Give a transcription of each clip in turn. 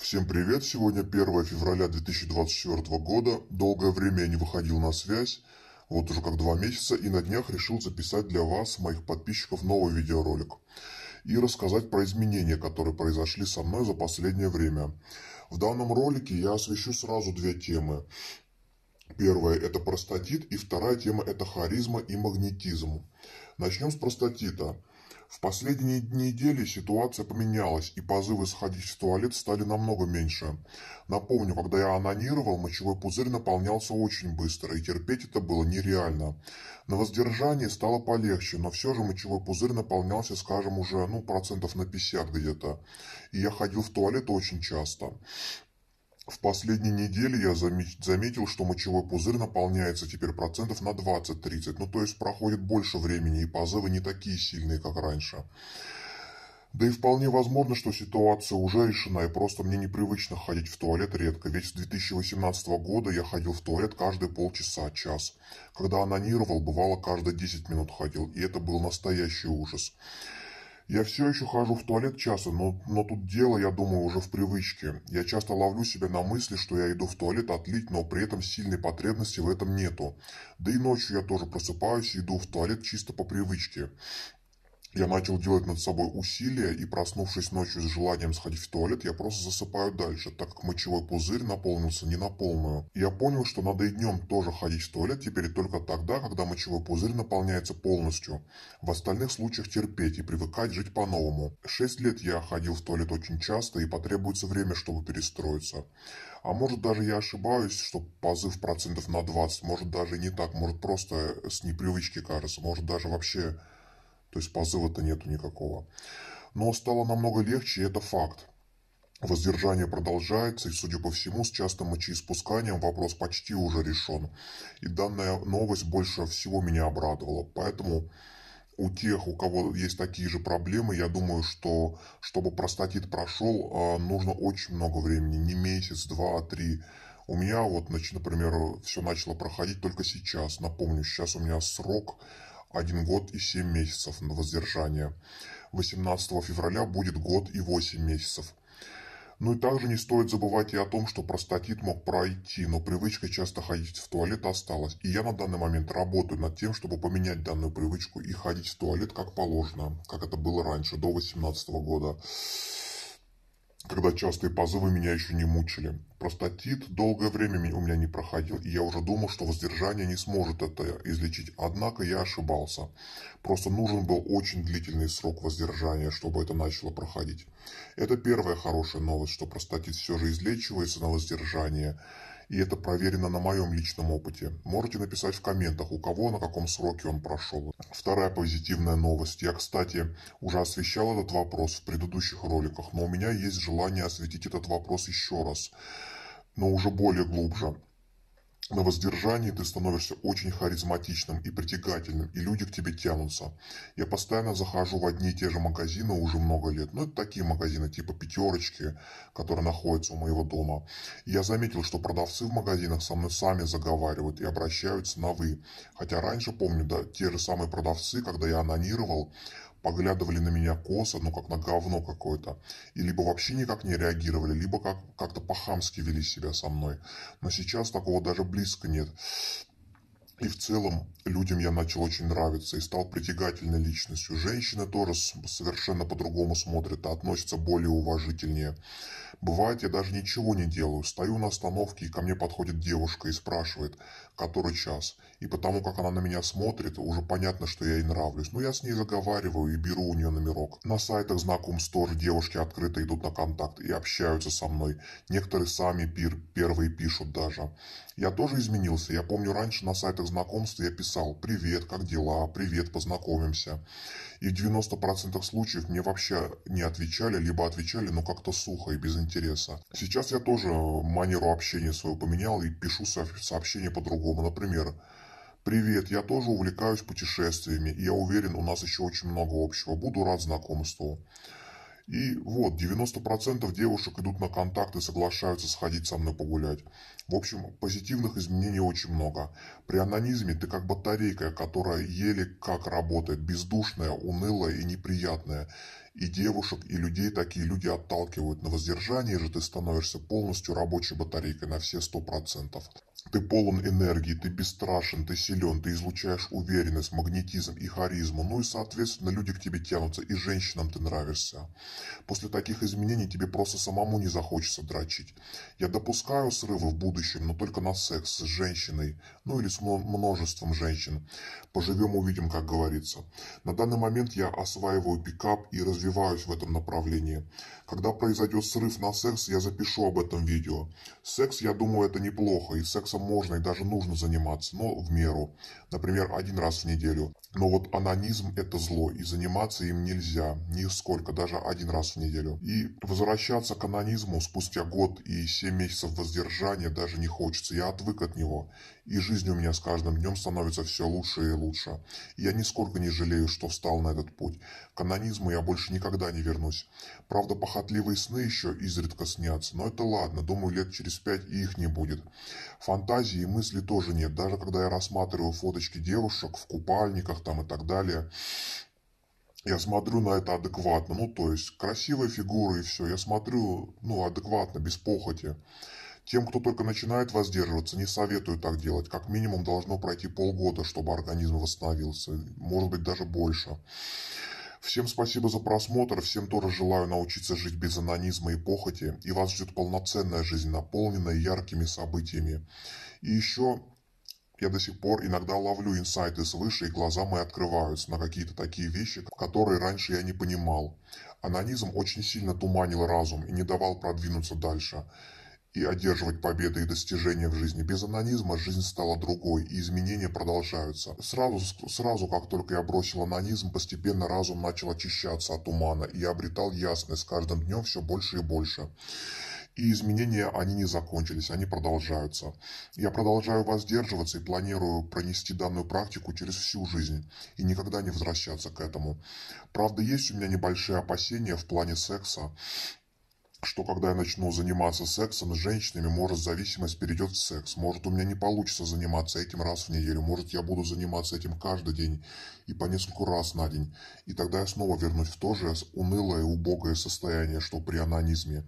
Всем привет! Сегодня 1 февраля 2024 года. Долгое время я не выходил на связь, вот уже как два месяца, и на днях решил записать для вас, моих подписчиков, новый видеоролик и рассказать про изменения, которые произошли со мной за последнее время. В данном ролике я освещу сразу две темы. Первая – это простатит, и вторая тема – это харизма и магнетизм. Начнем с простатита. В последние недели ситуация поменялась, и позывы сходить в туалет стали намного меньше. Напомню, когда я анонировал, мочевой пузырь наполнялся очень быстро, и терпеть это было нереально. На воздержании стало полегче, но все же мочевой пузырь наполнялся, скажем, уже ну, процентов на 50 где-то. И я ходил в туалет очень часто. В последние недели я заметил, что мочевой пузырь наполняется теперь процентов на 20-30, ну то есть проходит больше времени и позывы не такие сильные, как раньше. Да и вполне возможно, что ситуация уже решена, и просто мне непривычно ходить в туалет редко, ведь с 2018 года я ходил в туалет каждые полчаса, час. Когда анонировал, бывало каждые 10 минут ходил, и это был настоящий ужас. Я все еще хожу в туалет часто, но, но тут дело, я думаю, уже в привычке. Я часто ловлю себя на мысли, что я иду в туалет отлить, но при этом сильной потребности в этом нету. Да и ночью я тоже просыпаюсь и иду в туалет чисто по привычке. Я начал делать над собой усилия, и проснувшись ночью с желанием сходить в туалет, я просто засыпаю дальше, так как мочевой пузырь наполнился не на полную. Я понял, что надо и днем тоже ходить в туалет теперь только тогда, когда мочевой пузырь наполняется полностью. В остальных случаях терпеть и привыкать жить по-новому. Шесть лет я ходил в туалет очень часто, и потребуется время, чтобы перестроиться. А может даже я ошибаюсь, что позыв процентов на 20, может даже не так, может просто с непривычки кажется, может даже вообще то есть позыва-то нету никакого. Но стало намного легче, и это факт. Воздержание продолжается, и, судя по всему, с частым мочеиспусканием вопрос почти уже решен. И данная новость больше всего меня обрадовала. Поэтому у тех, у кого есть такие же проблемы, я думаю, что чтобы простатит прошел, а, нужно очень много времени. Не месяц, два, а три. У меня вот, например, все начало проходить только сейчас. Напомню, сейчас у меня срок один год и семь месяцев на воздержание. 18 февраля будет год и восемь месяцев. Ну и также не стоит забывать и о том, что простатит мог пройти, но привычка часто ходить в туалет осталась. И я на данный момент работаю над тем, чтобы поменять данную привычку и ходить в туалет как положено, как это было раньше, до 18 года когда частые позывы меня еще не мучили. Простатит долгое время у меня не проходил, и я уже думал, что воздержание не сможет это излечить. Однако я ошибался. Просто нужен был очень длительный срок воздержания, чтобы это начало проходить. Это первая хорошая новость, что простатит все же излечивается на воздержание. И это проверено на моем личном опыте. Можете написать в комментах, у кого, на каком сроке он прошел. Вторая позитивная новость. Я, кстати, уже освещал этот вопрос в предыдущих роликах, но у меня есть желание осветить этот вопрос еще раз, но уже более глубже на воздержании ты становишься очень харизматичным и притягательным, и люди к тебе тянутся. Я постоянно захожу в одни и те же магазины уже много лет. Ну, это такие магазины типа «Пятерочки», которые находятся у моего дома. И я заметил, что продавцы в магазинах со мной сами заговаривают и обращаются на «вы». Хотя раньше, помню, да, те же самые продавцы, когда я анонировал, поглядывали на меня косо, ну как на говно какое-то, и либо вообще никак не реагировали, либо как- как-то по-хамски вели себя со мной. Но сейчас такого даже близко нет. И в целом людям я начал очень нравиться и стал притягательной личностью. Женщины тоже совершенно по-другому смотрят, а относятся более уважительнее. Бывает, я даже ничего не делаю. Стою на остановке, и ко мне подходит девушка и спрашивает, который час. И потому, как она на меня смотрит, уже понятно, что я ей нравлюсь. Но я с ней заговариваю и беру у нее номерок. На сайтах знакомств тоже девушки открыто идут на контакт и общаются со мной. Некоторые сами пир, первые пишут даже. Я тоже изменился. Я помню, раньше на сайтах знакомства я писал «Привет, как дела? Привет, познакомимся». И в 90% случаев мне вообще не отвечали, либо отвечали, но как-то сухо и без интереса. Сейчас я тоже манеру общения свою поменял и пишу сообщение по-другому. Например, Привет, я тоже увлекаюсь путешествиями, и я уверен, у нас еще очень много общего. Буду рад знакомству. И вот, 90% девушек идут на контакт и соглашаются сходить со мной погулять. В общем, позитивных изменений очень много. При анонизме ты как батарейка, которая еле как работает, бездушная, унылая и неприятная. И девушек, и людей такие люди отталкивают. На воздержании же ты становишься полностью рабочей батарейкой на все 100%. Ты полон энергии, ты бесстрашен, ты силен, ты излучаешь уверенность, магнетизм и харизму. Ну и, соответственно, люди к тебе тянутся, и женщинам ты нравишься. После таких изменений тебе просто самому не захочется дрочить. Я допускаю срывы в будущем, но только на секс с женщиной, ну или с множеством женщин. Поживем, увидим, как говорится. На данный момент я осваиваю пикап и развиваюсь в этом направлении. Когда произойдет срыв на секс, я запишу об этом видео. Секс, я думаю, это неплохо, и секс сексом можно и даже нужно заниматься, но в меру. Например, один раз в неделю. Но вот анонизм – это зло, и заниматься им нельзя, нисколько, даже один раз в неделю. И возвращаться к анонизму спустя год и 7 месяцев воздержания даже не хочется, я отвык от него. И жизнь у меня с каждым днем становится все лучше и лучше. И я нисколько не жалею, что встал на этот путь. К канонизму я больше никогда не вернусь. Правда, похотливые сны еще изредка снятся, но это ладно, думаю, лет через пять их не будет. Фантазии и мысли тоже нет, даже когда я рассматриваю фоточки девушек в купальниках там и так далее. Я смотрю на это адекватно, ну то есть красивая фигура и все, я смотрю, ну адекватно, без похоти. Тем, кто только начинает воздерживаться, не советую так делать. Как минимум должно пройти полгода, чтобы организм восстановился. Может быть, даже больше. Всем спасибо за просмотр. Всем тоже желаю научиться жить без анонизма и похоти. И вас ждет полноценная жизнь, наполненная яркими событиями. И еще я до сих пор иногда ловлю инсайты свыше, и глаза мои открываются на какие-то такие вещи, которые раньше я не понимал. Анонизм очень сильно туманил разум и не давал продвинуться дальше и одерживать победы и достижения в жизни. Без анонизма жизнь стала другой, и изменения продолжаются. Сразу, сразу, как только я бросил анонизм, постепенно разум начал очищаться от тумана, и я обретал ясность с каждым днем все больше и больше. И изменения, они не закончились, они продолжаются. Я продолжаю воздерживаться и планирую пронести данную практику через всю жизнь и никогда не возвращаться к этому. Правда, есть у меня небольшие опасения в плане секса что когда я начну заниматься сексом с женщинами, может зависимость перейдет в секс, может у меня не получится заниматься этим раз в неделю, может я буду заниматься этим каждый день и по нескольку раз на день, и тогда я снова вернусь в то же унылое и убогое состояние, что при анонизме.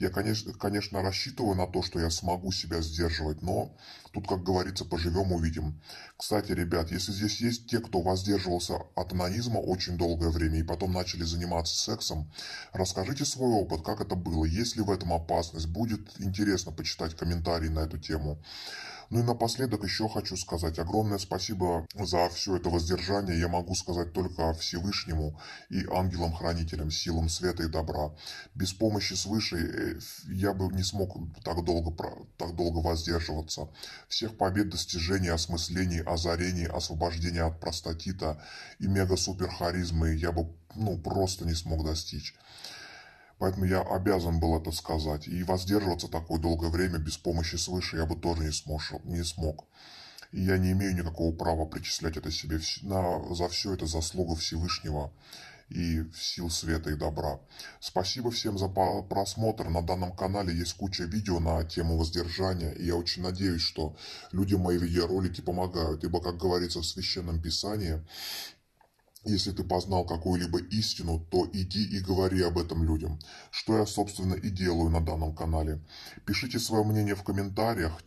Я, конечно, конечно, рассчитываю на то, что я смогу себя сдерживать, но тут, как говорится, поживем, увидим. Кстати, ребят, если здесь есть те, кто воздерживался от анонизма очень долгое время и потом начали заниматься сексом, расскажите свой опыт, как это было, есть ли в этом опасность, будет интересно почитать комментарии на эту тему. Ну и напоследок еще хочу сказать огромное спасибо за все это воздержание. Я могу сказать только Всевышнему и ангелам-хранителям, силам света и добра. Без помощи свыше э, я бы не смог так долго, так долго воздерживаться. Всех побед, достижений, осмыслений, озарений, освобождения от простатита и мега-суперхаризмы супер я бы ну, просто не смог достичь. Поэтому я обязан был это сказать. И воздерживаться такое долгое время без помощи свыше я бы тоже не, смож, не смог. И я не имею никакого права причислять это себе на, за все это заслуга Всевышнего и сил света и добра. Спасибо всем за просмотр. На данном канале есть куча видео на тему воздержания, и я очень надеюсь, что люди мои видеоролики помогают, ибо, как говорится в Священном Писании, если ты познал какую-либо истину, то иди и говори об этом людям, что я, собственно, и делаю на данном канале. Пишите свое мнение в комментариях,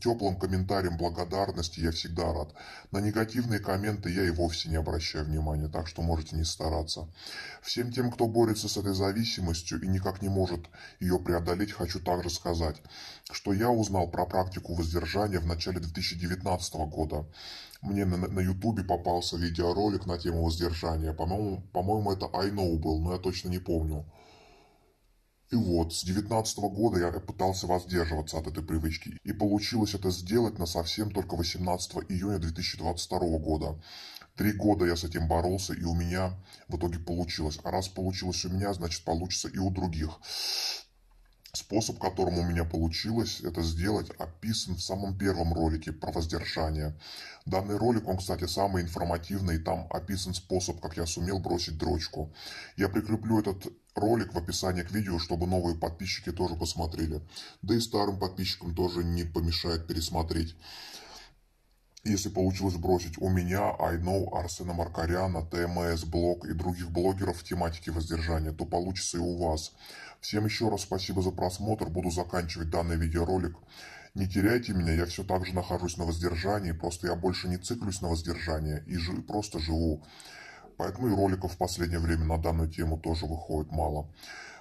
теплым комментариям благодарности я всегда рад. На негативные комменты я и вовсе не обращаю внимания, так что можете не стараться. Всем тем, кто борется с этой зависимостью и никак не может ее преодолеть, хочу также сказать что я узнал про практику воздержания в начале 2019 года. Мне на Ютубе попался видеоролик на тему воздержания. По-моему, по-моему, это I know был, но я точно не помню. И вот, с 19 года я пытался воздерживаться от этой привычки. И получилось это сделать на совсем только 18 июня 2022 года. Три года я с этим боролся, и у меня в итоге получилось. А раз получилось у меня, значит получится и у других. Способ, которым у меня получилось это сделать, описан в самом первом ролике про воздержание. Данный ролик, он, кстати, самый информативный, и там описан способ, как я сумел бросить дрочку. Я прикреплю этот ролик в описании к видео, чтобы новые подписчики тоже посмотрели. Да и старым подписчикам тоже не помешает пересмотреть. Если получилось бросить у меня, I know, Арсена Маркаряна, ТМС, Блог и других блогеров в тематике воздержания, то получится и у вас. Всем еще раз спасибо за просмотр. Буду заканчивать данный видеоролик. Не теряйте меня, я все так же нахожусь на воздержании, просто я больше не циклюсь на воздержание и жи просто живу. Поэтому и роликов в последнее время на данную тему тоже выходит мало.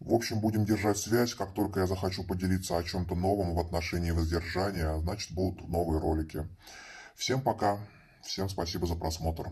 В общем, будем держать связь. Как только я захочу поделиться о чем-то новом в отношении воздержания, значит будут новые ролики. Всем пока. Всем спасибо за просмотр.